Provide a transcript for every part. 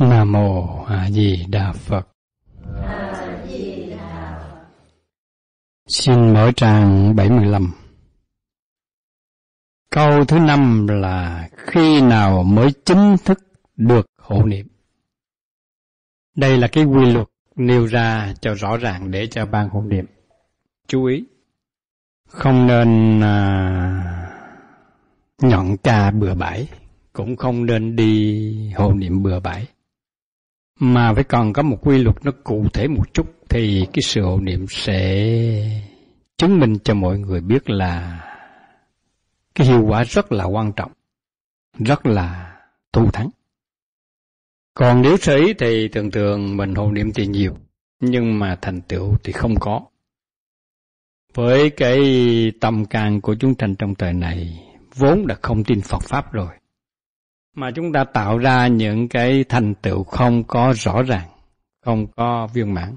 Nam mô A Di Đà Phật. Xin mở trang 75. Câu thứ năm là khi nào mới chính thức được hộ niệm? Đây là cái quy luật nêu ra cho rõ ràng để cho ban hộ niệm chú ý. Không nên à, nhọn ca bừa bãi, cũng không nên đi hộ niệm bừa bãi mà phải còn có một quy luật nó cụ thể một chút thì cái sự hộ niệm sẽ chứng minh cho mọi người biết là cái hiệu quả rất là quan trọng, rất là thu thắng. Còn nếu sở ý thì thường thường mình hộ niệm thì nhiều, nhưng mà thành tựu thì không có. Với cái tâm can của chúng sanh trong thời này vốn đã không tin Phật Pháp rồi, mà chúng ta tạo ra những cái thành tựu không có rõ ràng không có viên mãn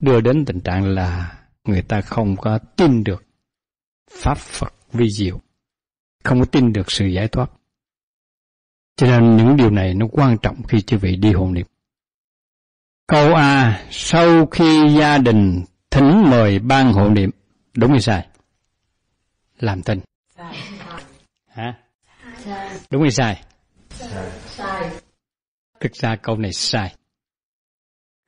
đưa đến tình trạng là người ta không có tin được pháp phật vi diệu không có tin được sự giải thoát cho nên những điều này nó quan trọng khi chư vị đi hồn niệm câu a sau khi gia đình thỉnh mời ban hộ niệm đúng hay sai làm tình hả đúng hay sai sai thực ra câu này sai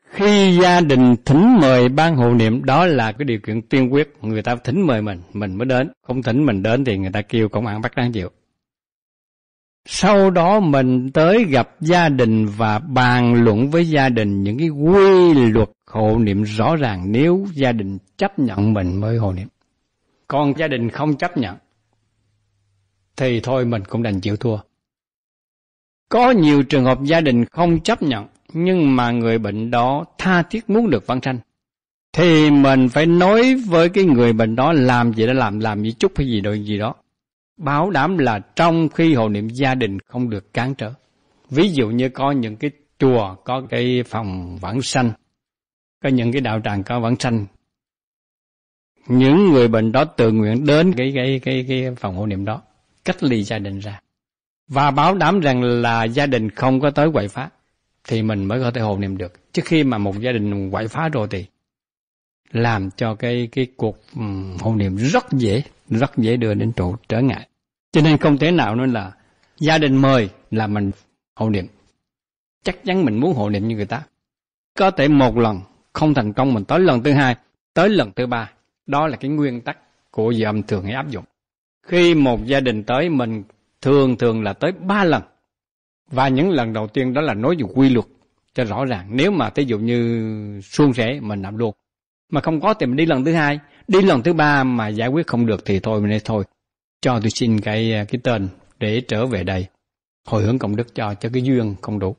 khi gia đình thỉnh mời ban hộ niệm đó là cái điều kiện tiên quyết người ta thỉnh mời mình mình mới đến không thỉnh mình đến thì người ta kêu cũng ăn bắt đáng chịu sau đó mình tới gặp gia đình và bàn luận với gia đình những cái quy luật hộ niệm rõ ràng nếu gia đình chấp nhận mình mới hộ niệm còn gia đình không chấp nhận thì thôi mình cũng đành chịu thua có nhiều trường hợp gia đình không chấp nhận, nhưng mà người bệnh đó tha thiết muốn được vãng sanh. Thì mình phải nói với cái người bệnh đó làm gì đã làm, làm gì chút hay gì đó, gì đó. Báo đảm là trong khi hộ niệm gia đình không được cản trở. Ví dụ như có những cái chùa, có cái phòng vãng sanh, có những cái đạo tràng có vãng sanh. Những người bệnh đó tự nguyện đến cái cái cái cái phòng hộ niệm đó, cách ly gia đình ra và bảo đảm rằng là gia đình không có tới quậy phá thì mình mới có thể hộ niệm được trước khi mà một gia đình quậy phá rồi thì làm cho cái cái cuộc hộ niệm rất dễ rất dễ đưa đến chỗ trở ngại cho nên không thể nào nên là gia đình mời là mình hộ niệm chắc chắn mình muốn hộ niệm như người ta có thể một lần không thành công mình tới lần thứ hai tới lần thứ ba đó là cái nguyên tắc của giờ âm thường hay áp dụng khi một gia đình tới mình thường thường là tới ba lần. Và những lần đầu tiên đó là nói về quy luật cho rõ ràng. Nếu mà thí dụ như suôn sẻ mình làm luôn. Mà không có thì mình đi lần thứ hai, đi lần thứ ba mà giải quyết không được thì thôi mình nói thôi. Cho tôi xin cái cái tên để trở về đây. Hồi hướng công đức cho cho cái duyên không đủ.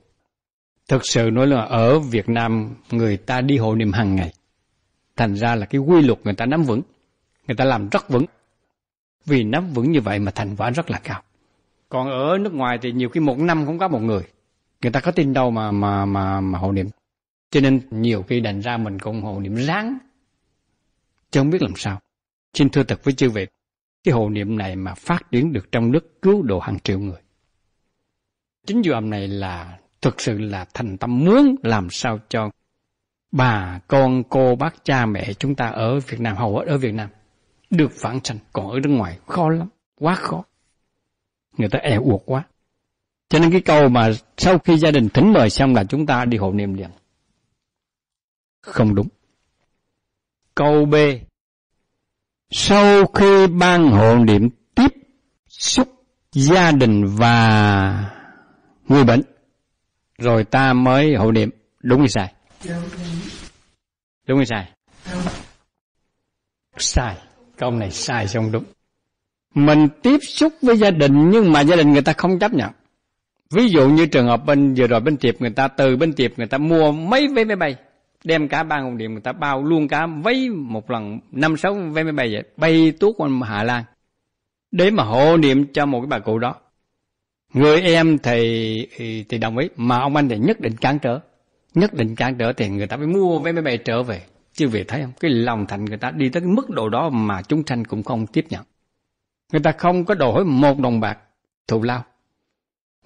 Thực sự nói là ở Việt Nam người ta đi hộ niệm hàng ngày. Thành ra là cái quy luật người ta nắm vững, người ta làm rất vững. Vì nắm vững như vậy mà thành quả rất là cao còn ở nước ngoài thì nhiều khi một năm cũng có một người người ta có tin đâu mà mà mà, mà hộ niệm cho nên nhiều khi đành ra mình cũng hộ niệm ráng chứ không biết làm sao xin thưa thật với chư vị cái hộ niệm này mà phát triển được trong nước cứu độ hàng triệu người chính dụ âm này là thực sự là thành tâm muốn làm sao cho bà con cô bác cha mẹ chúng ta ở Việt Nam hầu hết ở Việt Nam được vãng sanh còn ở nước ngoài khó lắm quá khó người ta ẻo e uột quá. Cho nên cái câu mà sau khi gia đình thỉnh mời xong là chúng ta đi hộ niệm liền. Không đúng. Câu B. Sau khi ban hộ niệm tiếp xúc gia đình và người bệnh, rồi ta mới hộ niệm. Đúng hay sai? Đúng. hay sai? Sai. Câu này sai xong đúng mình tiếp xúc với gia đình nhưng mà gia đình người ta không chấp nhận ví dụ như trường hợp bên vừa rồi bên tiệp người ta từ bên tiệp người ta mua mấy vé máy bay đem cả ba ngọn điện người ta bao luôn cả mấy một lần năm sáu vé máy bay vậy bay tuốt qua hà lan để mà hộ niệm cho một cái bà cụ đó người em thì thì đồng ý mà ông anh thì nhất định cản trở nhất định cản trở thì người ta phải mua vé máy bay trở về chứ về thấy không cái lòng thành người ta đi tới cái mức độ đó mà chúng sanh cũng không tiếp nhận Người ta không có đổi một đồng bạc thù lao.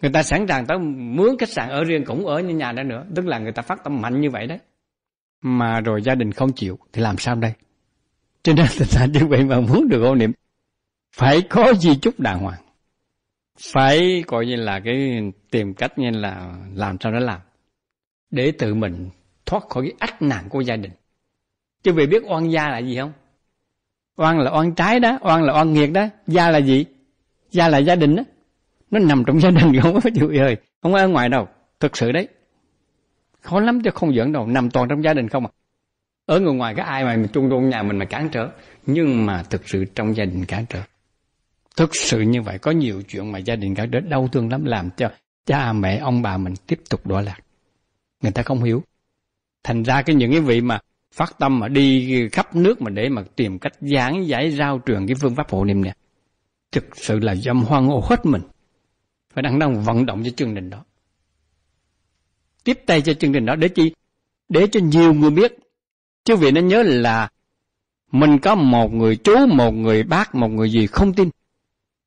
Người ta sẵn sàng tới mướn khách sạn ở riêng cũng ở như nhà đó nữa. Tức là người ta phát tâm mạnh như vậy đấy. Mà rồi gia đình không chịu thì làm sao đây? Cho nên là như vậy mà muốn được ô niệm phải có gì chút đàng hoàng. Phải coi như là cái tìm cách như là làm sao đó làm. Để tự mình thoát khỏi cái ách nạn của gia đình. Chứ vì biết oan gia là gì không? oan là oan trái đó oan là oan nghiệt đó gia là gì gia là gia đình đó nó nằm trong gia đình không có chịu ơi không có ở ngoài đâu thực sự đấy khó lắm chứ không giỡn đâu nằm toàn trong gia đình không à ở người ngoài cái ai mà mình chung luôn nhà mình mà cản trở nhưng mà thực sự trong gia đình cản trở thực sự như vậy có nhiều chuyện mà gia đình cản trở đau thương lắm làm cho cha mẹ ông bà mình tiếp tục đọa lạc người ta không hiểu thành ra cái những cái vị mà phát tâm mà đi khắp nước mà để mà tìm cách giảng giải rao truyền cái phương pháp hộ niệm này thực sự là dâm hoang ô hết mình phải đang đang vận động cho chương trình đó tiếp tay cho chương trình đó để chi để cho nhiều người biết chứ vì nó nhớ là mình có một người chú một người bác một người gì không tin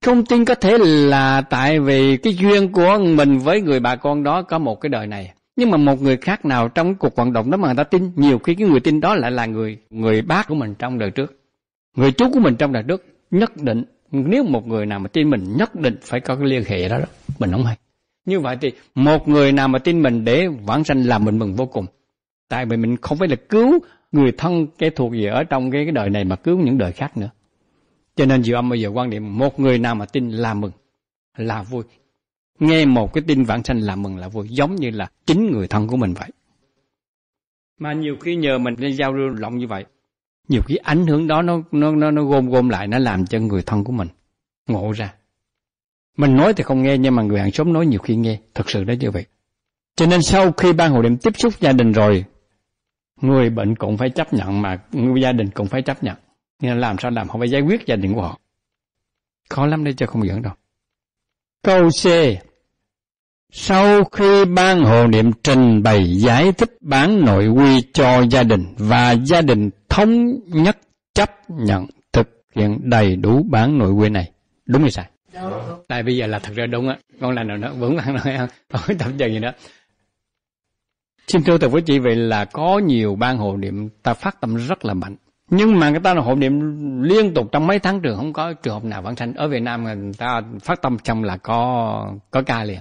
không tin có thể là tại vì cái duyên của mình với người bà con đó có một cái đời này nhưng mà một người khác nào trong cuộc vận động đó mà người ta tin nhiều khi cái người tin đó lại là người người bác của mình trong đời trước người chú của mình trong đời trước nhất định nếu một người nào mà tin mình nhất định phải có cái liên hệ đó, đó. mình không hay như vậy thì một người nào mà tin mình để vãng sanh làm mình mừng vô cùng tại vì mình không phải là cứu người thân cái thuộc gì ở trong cái, cái đời này mà cứu những đời khác nữa cho nên diệu âm bây giờ quan điểm một người nào mà tin là mừng là vui nghe một cái tin vãng sanh là mừng là vui giống như là chính người thân của mình vậy mà nhiều khi nhờ mình nên giao lưu rộng như vậy nhiều khi ảnh hưởng đó nó nó nó nó gom gom lại nó làm cho người thân của mình ngộ ra mình nói thì không nghe nhưng mà người hàng xóm nói nhiều khi nghe thật sự đó như vậy cho nên sau khi ban hội điểm tiếp xúc gia đình rồi người bệnh cũng phải chấp nhận mà người gia đình cũng phải chấp nhận nên làm sao làm họ phải giải quyết gia đình của họ khó lắm đấy chứ không giỡn đâu câu c sau khi ban hộ niệm trình bày giải thích bán nội quy cho gia đình và gia đình thống nhất chấp nhận thực hiện đầy đủ bán nội quy này. Đúng hay sai? Đúng. Tại bây giờ là thật ra đúng á. Con là nào nó vững ăn nói không? Không tập gì nữa. Xin thưa thầy với chị vậy là có nhiều ban hộ niệm ta phát tâm rất là mạnh. Nhưng mà người ta là hộ niệm liên tục trong mấy tháng trường không có trường hợp nào vãng sanh. Ở Việt Nam người ta phát tâm trong là có có ca liền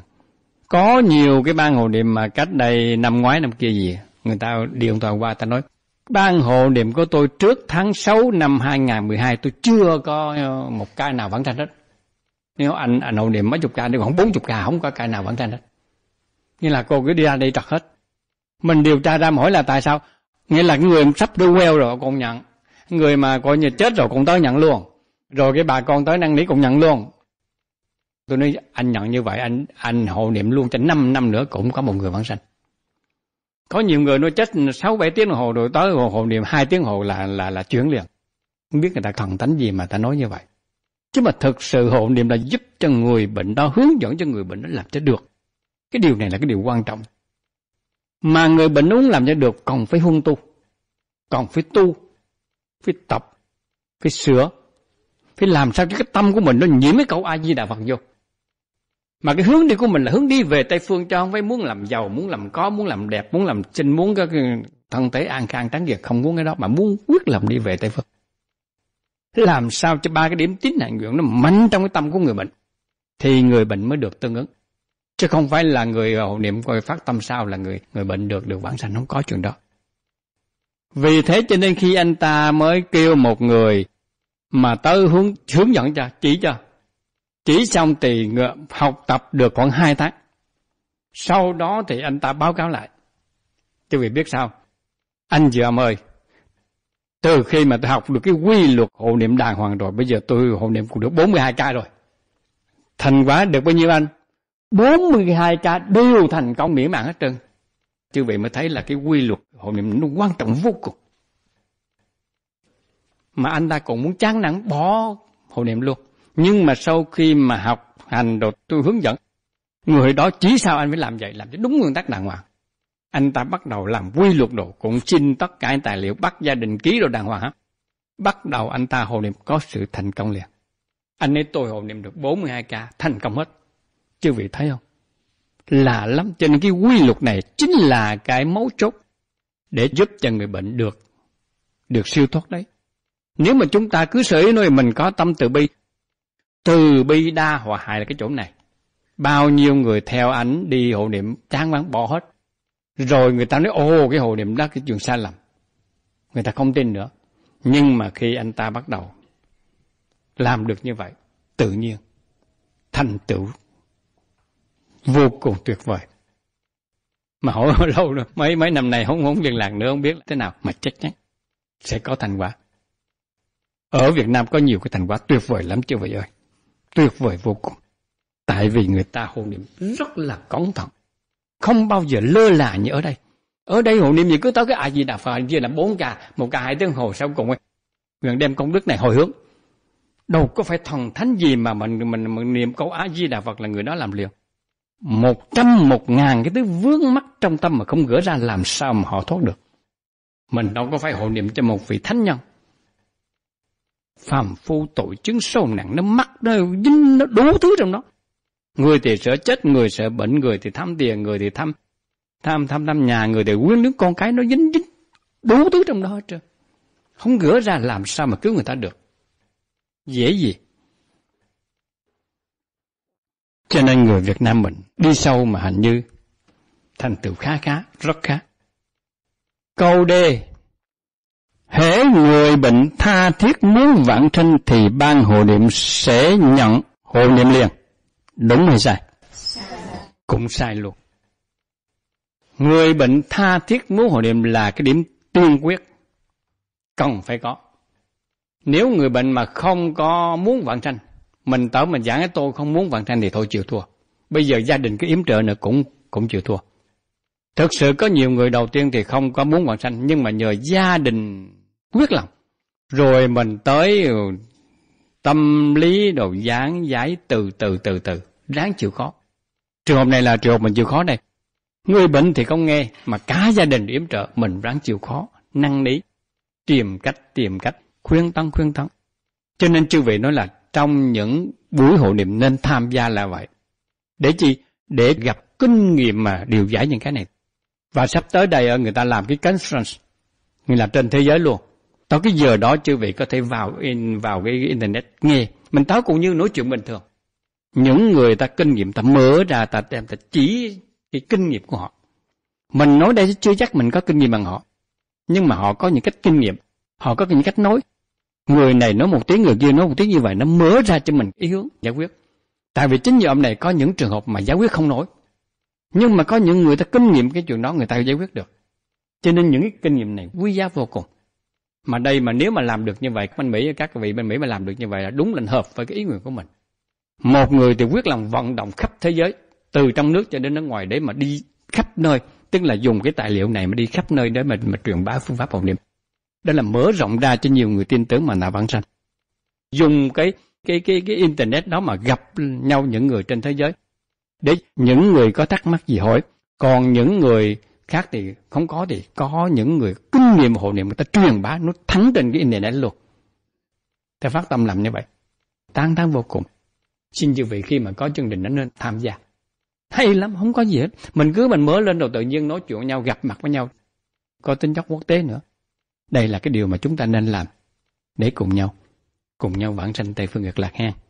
có nhiều cái ban hộ niệm mà cách đây năm ngoái năm kia gì người ta điện thoại qua ta nói ban hộ niệm của tôi trước tháng 6 năm 2012 tôi chưa có một cái nào vẫn thành hết nếu anh anh hộ niệm mấy chục ca nếu không bốn chục ca không có cái nào vẫn thành hết nghĩa là cô cứ đi ra đây trật hết mình điều tra ra hỏi là tại sao nghĩa là người sắp đưa queo rồi còn nhận người mà coi như chết rồi cũng tới nhận luôn rồi cái bà con tới năng nỉ cũng nhận luôn tôi nói anh nhận như vậy anh anh hộ niệm luôn cho 5 năm nữa cũng có một người vãng sanh có nhiều người nói chết 6 7 tiếng đồng hồ rồi tới hộ, hộ niệm 2 tiếng hồ là là là chuyển liền không biết người ta thần tánh gì mà ta nói như vậy chứ mà thực sự hộ niệm là giúp cho người bệnh đó hướng dẫn cho người bệnh đó làm cho được cái điều này là cái điều quan trọng mà người bệnh muốn làm cho được còn phải huân tu còn phải tu phải tập phải sửa phải làm sao cho cái tâm của mình nó nhiễm cái câu a di đà phật vô mà cái hướng đi của mình là hướng đi về tây phương cho không phải muốn làm giàu muốn làm có muốn làm đẹp muốn làm xinh muốn cái thân thể an khang tán việc không muốn cái đó mà muốn quyết lòng đi về tây phương làm sao cho ba cái điểm tín hạnh nguyện nó mạnh trong cái tâm của người bệnh thì người bệnh mới được tương ứng chứ không phải là người hộ niệm coi phát tâm sao là người người bệnh được được bản sanh không có chuyện đó vì thế cho nên khi anh ta mới kêu một người mà tới hướng hướng dẫn cho chỉ cho chỉ trong thì ngợm học tập được khoảng 2 tháng. Sau đó thì anh ta báo cáo lại. Chứ vị biết sao? Anh Dượm ơi, từ khi mà tôi học được cái quy luật hộ niệm đàng hoàng rồi, bây giờ tôi hộ niệm cũng được 42 ca rồi. Thành quả được bao nhiêu anh? 42 ca đều thành công mỹ mãn hết trơn. Chứ vị mới thấy là cái quy luật hộ niệm nó quan trọng vô cùng. Mà anh ta còn muốn chán nản bỏ hộ niệm luôn nhưng mà sau khi mà học hành đồ tôi hướng dẫn người đó chỉ sao anh phải làm vậy làm cho đúng nguyên tắc đàng hoàng anh ta bắt đầu làm quy luật đồ cũng xin tất cả tài liệu bắt gia đình ký đồ đàng hoàng hết bắt đầu anh ta hồ niệm có sự thành công liền anh ấy tôi hồ niệm được 42 ca thành công hết chư vị thấy không lạ lắm cho nên cái quy luật này chính là cái mấu chốt để giúp cho người bệnh được được siêu thoát đấy nếu mà chúng ta cứ sở ý nơi mình có tâm từ bi từ bi đa hòa hại là cái chỗ này bao nhiêu người theo ảnh đi hộ niệm chán ngán bỏ hết rồi người ta nói ô cái hộ niệm đó cái chuyện sai lầm người ta không tin nữa nhưng mà khi anh ta bắt đầu làm được như vậy tự nhiên thành tựu vô cùng tuyệt vời mà hỏi lâu rồi mấy mấy năm này không không liên lạc nữa không biết thế nào mà chắc chắn sẽ có thành quả ở Việt Nam có nhiều cái thành quả tuyệt vời lắm chứ vậy ơi tuyệt vời vô cùng. Tại vì người ta hộ niệm rất là cẩn thận, không bao giờ lơ là như ở đây. Ở đây hộ niệm gì cứ tới cái ai gì đà Phật kia là bốn ca, một ca hai tiếng hồ sau cùng ấy. Nguyện đem công đức này hồi hướng. Đâu có phải thần thánh gì mà mình mình, mình niệm câu A Di Đà Phật là người đó làm liền. Một trăm một ngàn cái thứ vướng mắc trong tâm mà không gỡ ra làm sao mà họ thoát được. Mình đâu có phải hộ niệm cho một vị thánh nhân phàm phu tội chứng sâu nặng nó mắc nó dính nó đủ thứ trong đó người thì sợ chết người sợ bệnh người thì tham tiền người thì tham tham tham tham nhà người thì quyến nước con cái nó dính dính đủ thứ trong đó hết trơn không gỡ ra làm sao mà cứu người ta được dễ gì cho nên người việt nam mình đi sâu mà hình như thành tựu khá khá rất khá câu d Hễ người bệnh tha thiết muốn vãng sanh thì ban hộ niệm sẽ nhận hộ niệm liền. Đúng hay sai? sai. Cũng sai luôn. Người bệnh tha thiết muốn hộ niệm là cái điểm tiên quyết cần phải có. Nếu người bệnh mà không có muốn vãng sanh, mình tỏ mình giảng cái tôi không muốn vãng sanh thì thôi chịu thua. Bây giờ gia đình cứ yếm trợ nữa cũng cũng chịu thua. Thực sự có nhiều người đầu tiên thì không có muốn vãng sanh nhưng mà nhờ gia đình quyết lòng rồi mình tới ừ, tâm lý đồ dáng giải từ từ từ từ ráng chịu khó trường hợp này là trường hợp mình chịu khó này người bệnh thì không nghe mà cả gia đình yểm trợ mình ráng chịu khó năng lý tìm cách tìm cách khuyên tăng khuyên tăng cho nên chư vị nói là trong những buổi hội niệm nên tham gia là vậy để chi để gặp kinh nghiệm mà điều giải những cái này và sắp tới đây ờ, người ta làm cái conference người làm trên thế giới luôn Tới cái giờ đó chưa vị có thể vào in vào cái internet nghe. Mình táo cũng như nói chuyện bình thường. Những người ta kinh nghiệm ta mở ra ta đem ta chỉ cái kinh nghiệm của họ. Mình nói đây chưa chắc mình có kinh nghiệm bằng họ. Nhưng mà họ có những cách kinh nghiệm, họ có những cách nói. Người này nói một tiếng, người kia nói một tiếng như vậy, nó mở ra cho mình ý hướng giải quyết. Tại vì chính vì ông này có những trường hợp mà giải quyết không nổi. Nhưng mà có những người ta kinh nghiệm cái chuyện đó, người ta giải quyết được. Cho nên những cái kinh nghiệm này quý giá vô cùng mà đây mà nếu mà làm được như vậy bên mỹ các vị bên mỹ mà làm được như vậy là đúng là hợp với cái ý nguyện của mình một người thì quyết lòng vận động khắp thế giới từ trong nước cho đến nước ngoài để mà đi khắp nơi tức là dùng cái tài liệu này mà đi khắp nơi để mình mà truyền bá phương pháp hồn niệm đó là mở rộng ra cho nhiều người tin tưởng mà nào bản sanh dùng cái cái cái cái internet đó mà gặp nhau những người trên thế giới để những người có thắc mắc gì hỏi còn những người khác thì không có thì có những người kinh nghiệm hộ niệm người ta truyền bá nó thắng trên cái nền internet luôn ta phát tâm làm như vậy tán thán vô cùng xin chư vị khi mà có chương trình đó nên tham gia hay lắm không có gì hết mình cứ mình mới lên rồi tự nhiên nói chuyện với nhau gặp mặt với nhau có tính chất quốc tế nữa đây là cái điều mà chúng ta nên làm để cùng nhau cùng nhau vãng sanh tây phương cực lạc hang